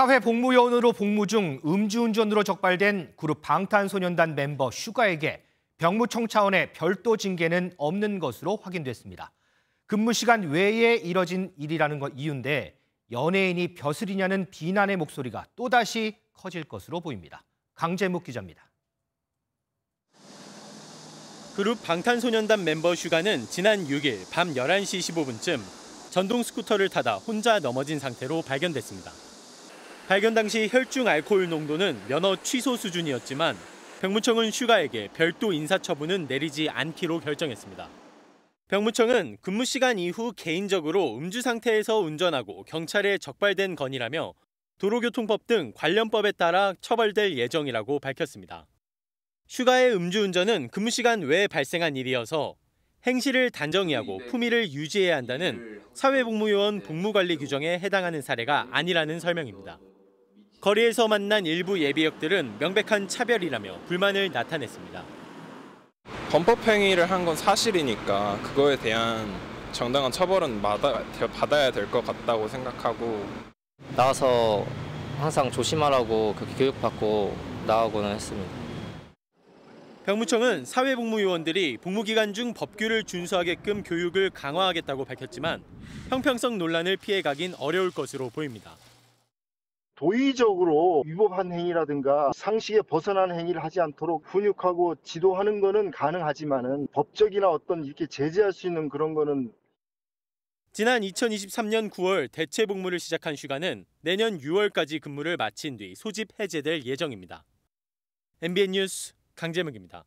사회복무요원으로 복무 중 음주운전으로 적발된 그룹 방탄소년단 멤버 슈가에게 병무청 차원의 별도 징계는 없는 것으로 확인됐습니다. 근무 시간 외에 이뤄진 일이라는 것 이유인데 연예인이 벼슬이냐는 비난의 목소리가 또다시 커질 것으로 보입니다. 강재묵 기자입니다. 그룹 방탄소년단 멤버 슈가는 지난 6일 밤 11시 15분쯤 전동 스쿠터를 타다 혼자 넘어진 상태로 발견됐습니다. 발견 당시 혈중 알코올 농도는 면허 취소 수준이었지만 병무청은 슈가에게 별도 인사 처분은 내리지 않기로 결정했습니다. 병무청은 근무 시간 이후 개인적으로 음주 상태에서 운전하고 경찰에 적발된 건이라며 도로교통법 등 관련법에 따라 처벌될 예정이라고 밝혔습니다. 슈가의 음주운전은 근무 시간 외에 발생한 일이어서 행실을 단정히하고 품위를 유지해야 한다는 사회복무요원 복무관리 규정에 해당하는 사례가 아니라는 설명입니다. 거리에서 만난 일부 예비역들은 명백한 차별이라며 불만을 나타냈습니다. 범법 행위를 한 건 사실이니까 그거에 대한 정당한 처벌은 받아, 받아야 될 것 같다고 생각하고 나와서 항상 조심하라고 그렇게 교육받고 나오고는 했습니다. 병무청은 사회복무요원들이 복무기간 중 법규를 준수하게끔 교육을 강화하겠다고 밝혔지만 형평성 논란을 피해가긴 어려울 것으로 보입니다. 도의적으로 위법한 행위라든가 상식에 벗어난 행위를 하지 않도록 훈육하고 지도하는 것은 가능하지만 법적이나 어떤 이렇게 제재할 수 있는 그런 거는 지난 2023년 9월 대체 복무를 시작한 슈가는 내년 6월까지 근무를 마친 뒤 소집 해제될 예정입니다. MBN 뉴스 강재명입니다.